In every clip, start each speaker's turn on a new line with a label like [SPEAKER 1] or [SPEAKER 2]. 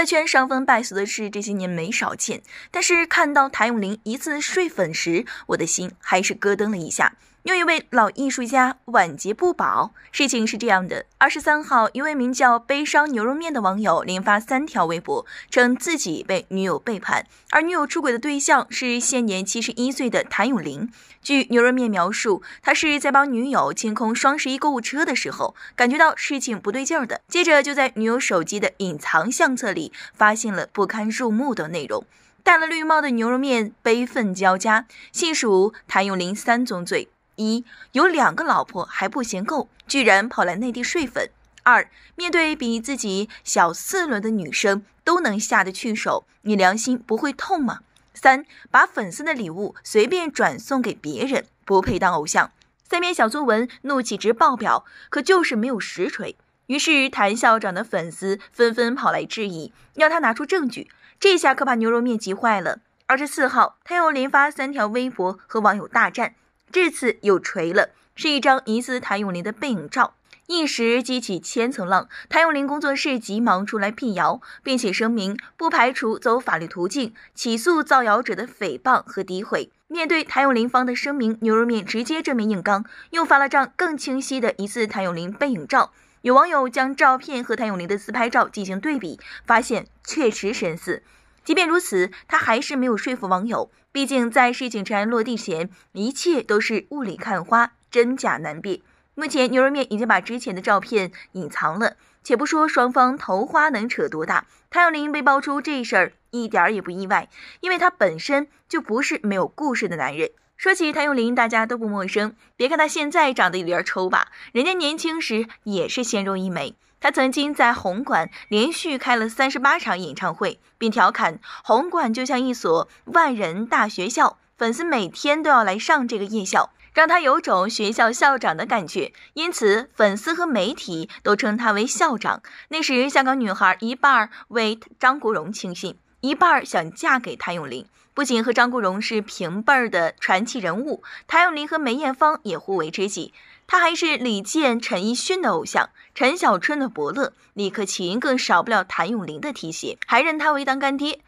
[SPEAKER 1] 娱乐圈伤风败俗的事这些年没少见，但是看到谭咏麟一次睡粉时，我的心还是咯噔了一下。又一位老艺术家晚节不保。事情是这样的：二十三号，一位名叫“悲伤牛肉面”的网友连发三条微博，称自己被女友背叛，而女友出轨的对象是现年七十一岁的谭咏麟。据牛肉面描述，他是在帮女友清空双十一购物车的时候，感觉到事情不对劲的。接着，就在女友手机的隐藏相册里，发现了不堪入目的内容。戴了绿帽的牛肉面悲愤交加，细数谭咏麟三宗罪。一有两个老婆还不嫌够，居然跑来内地睡粉。二面对比自己小四轮的女生都能下得去手，你良心不会痛吗？三把粉丝的礼物随便转送给别人，不配当偶像。三篇小作文怒气值爆表，可就是没有实锤。于是谭校长的粉丝纷纷跑来质疑，要他拿出证据。这下可把牛肉面急坏了。二十四号，他又连发三条微博和网友大战。这次又锤了，是一张疑似谭咏麟的背影照，一时激起千层浪。谭咏麟工作室急忙出来辟谣，并且声明不排除走法律途径起诉造谣者的诽谤和诋毁。面对谭咏麟方的声明，牛肉面直接正面硬刚，又发了张更清晰的疑似谭咏麟背影照。有网友将照片和谭咏麟的自拍照进行对比，发现确实神似。即便如此，他还是没有说服网友。毕竟在事情尘埃落地前，一切都是雾里看花，真假难辨。目前牛肉面已经把之前的照片隐藏了，且不说双方头花能扯多大，谭咏麟被爆出这事儿一点也不意外，因为他本身就不是没有故事的男人。说起谭咏麟，大家都不陌生。别看他现在长得有点儿吧，人家年轻时也是鲜肉一枚。他曾经在红馆连续开了三十八场演唱会，并调侃红馆就像一所万人大学校，粉丝每天都要来上这个夜校，让他有种学校校长的感觉。因此，粉丝和媒体都称他为校长。那时，香港女孩一半为张国荣倾心，一半想嫁给谭咏麟。不仅和张国荣是平辈儿的传奇人物，谭咏麟和梅艳芳也互为知己。他还是李健、陈奕迅的偶像，陈小春的伯乐，李克勤更少不了谭咏麟的提携，还认他为当干爹。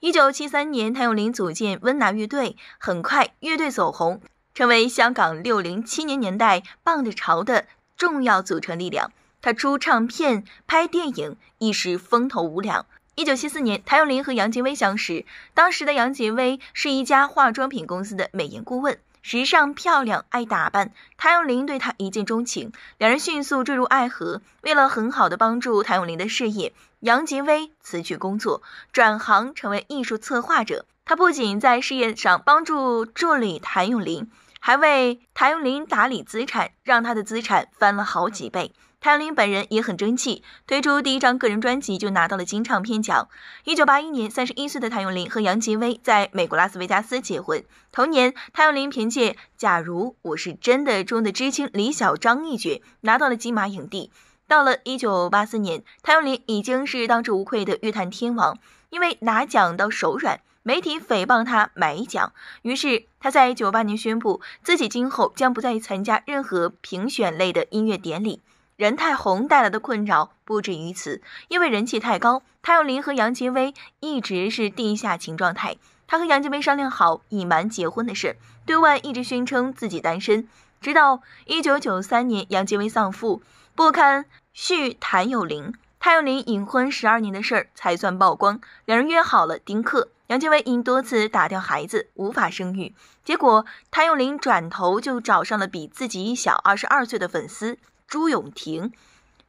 [SPEAKER 1] 一九七三年，谭咏麟组建温拿乐队，很快乐队走红，成为香港六零七零年代棒的潮的重要组成力量。他出唱片、拍电影，一时风头无两。一九七四年，谭咏麟和杨洁薇相识，当时的杨洁薇是一家化妆品公司的美颜顾问。时尚漂亮，爱打扮，谭咏麟对她一见钟情，两人迅速坠入爱河。为了很好的帮助谭咏麟的事业，杨洁威辞去工作，转行成为艺术策划者。他不仅在事业上帮助助理谭咏麟，还为谭咏麟打理资产，让他的资产翻了好几倍。谭咏麟本人也很争气，推出第一张个人专辑就拿到了金唱片奖。一九八一年，三十一岁的谭咏麟和杨吉威在美国拉斯维加斯结婚。同年，谭咏麟凭借《假如我是真的》中的知青李小张一角，拿到了金马影帝。到了一九八四年，谭咏麟已经是当之无愧的乐坛天王。因为拿奖到手软，媒体诽谤他买奖，于是他在九八年宣布自己今后将不再参加任何评选类的音乐典礼。任太红带来的困扰不止于此，因为人气太高，谭咏麟和杨金威一直是地下情状态。他和杨金威商量好隐瞒结婚的事，对外一直宣称自己单身，直到一九九三年杨金威丧父，不堪续谭咏麟，谭咏麟隐婚十二年的事儿才算曝光。两人约好了丁克，杨金威因多次打掉孩子无法生育，结果谭咏麟转头就找上了比自己小二十二岁的粉丝。朱永廷，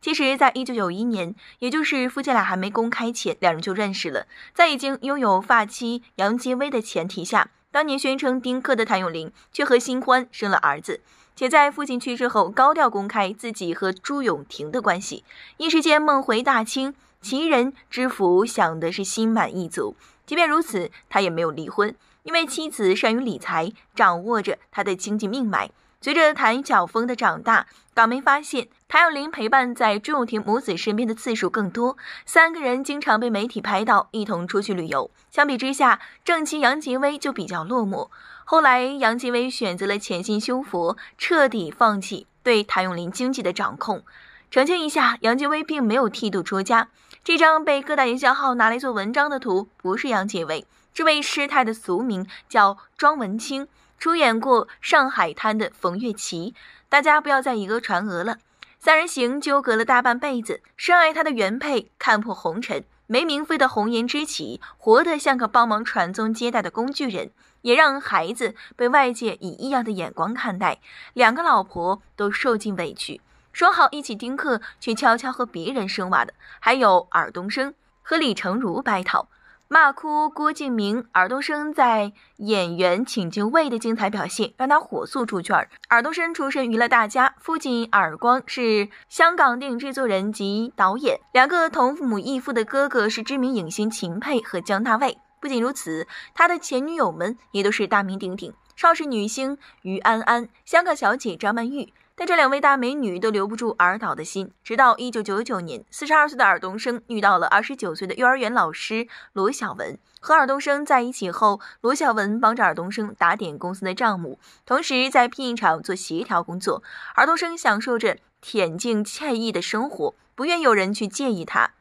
[SPEAKER 1] 其实，在一九九一年，也就是夫妻俩还没公开前，两人就认识了。在已经拥有发妻杨金威的前提下，当年宣称丁克的谭咏麟，却和新欢生了儿子，且在父亲去世后，高调公开自己和朱永廷的关系，一时间梦回大清，其人知府想的是心满意足。即便如此，他也没有离婚。因为妻子善于理财，掌握着他的经济命脉。随着谭晓峰的长大，港媒发现谭咏麟陪伴在朱永婷母子身边的次数更多，三个人经常被媒体拍到一同出去旅游。相比之下，正妻杨洁薇就比较落寞。后来，杨洁薇选择了潜心修佛，彻底放弃对谭咏麟经济的掌控。澄清一下，杨洁薇并没有剃度出家。这张被各大营销号拿来做文章的图，不是杨洁薇。这位师太的俗名叫庄文清，出演过《上海滩》的冯月琪。大家不要再以讹传讹了。三人行纠葛了大半辈子，深爱他的原配看破红尘，没明妃的红颜知己活得像个帮忙传宗接代的工具人，也让孩子被外界以异样的眼光看待。两个老婆都受尽委屈，说好一起丁克，却悄悄和别人生娃的，还有尔冬升和李成儒白头。骂哭郭敬明，尔冬升在《演员请就位》的精彩表现让他火速出圈。尔冬升出身娱乐大家，父亲尔光是香港电影制作人及导演，两个同父母异父的哥哥是知名影星秦沛和姜大卫。不仅如此，他的前女友们也都是大名鼎鼎：邵氏女星余安安、香港小姐张曼玉。但这两位大美女都留不住尔岛的心。直到一九九九年，四十二岁的尔冬升遇到了二十九岁的幼儿园老师罗小文。和尔冬升在一起后，罗小文帮着尔冬升打点公司的账目，同时在片场做协调工作。尔冬升享受着恬静惬意的生活，不愿有人去介意他、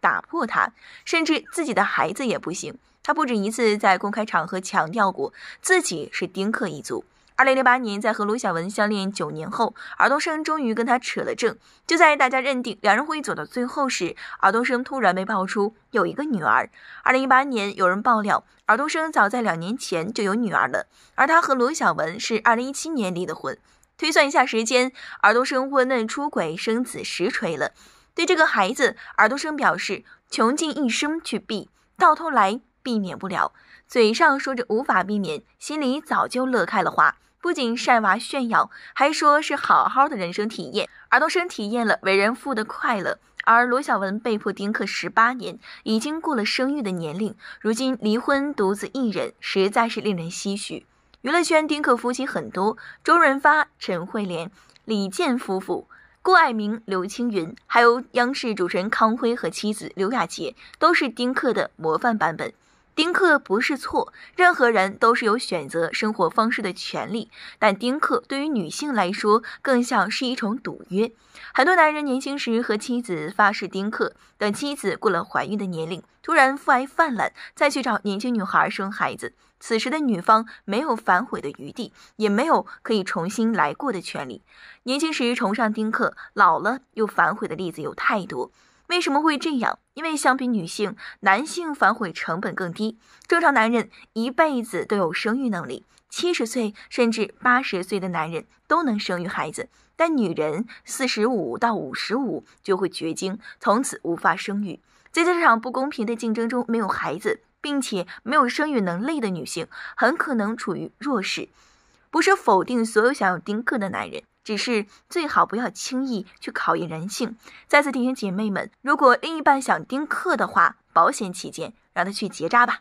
[SPEAKER 1] 打破他，甚至自己的孩子也不行。他不止一次在公开场合强调过，自己是丁克一族。二零零八年，在和罗小文相恋九年后，尔冬升终于跟他扯了证。就在大家认定两人会走到最后时，尔冬升突然被爆出有一个女儿。二零一八年，有人爆料，尔冬升早在两年前就有女儿了，而他和罗小文是二零一七年离的婚。推算一下时间，尔冬升婚内出轨生子实锤了。对这个孩子，尔冬升表示穷尽一生去避，到头来避免不了。嘴上说着无法避免，心里早就乐开了花。不仅晒娃炫耀，还说是好好的人生体验，而都生体验了为人父的快乐，而罗小文被迫丁克十八年，已经过了生育的年龄，如今离婚独自一人，实在是令人唏嘘。娱乐圈丁克夫妻很多，周润发、陈慧莲、李健夫妇、郭爱明、刘青云，还有央视主持人康辉和妻子刘雅洁，都是丁克的模范版本。丁克不是错，任何人都是有选择生活方式的权利。但丁克对于女性来说，更像是一种赌约。很多男人年轻时和妻子发誓丁克，等妻子过了怀孕的年龄，突然父爱泛滥，再去找年轻女孩生孩子。此时的女方没有反悔的余地，也没有可以重新来过的权利。年轻时崇尚丁克，老了又反悔的例子有太多。为什么会这样？因为相比女性，男性反悔成本更低。正常男人一辈子都有生育能力，七十岁甚至八十岁的男人都能生育孩子。但女人四十五到五十五就会绝经，从此无法生育。在这场不公平的竞争中，没有孩子并且没有生育能力的女性，很可能处于弱势。不是否定所有想要丁克的男人。只是最好不要轻易去考验人性。再次提醒姐妹们，如果另一半想丁克的话，保险起见，让他去结扎吧。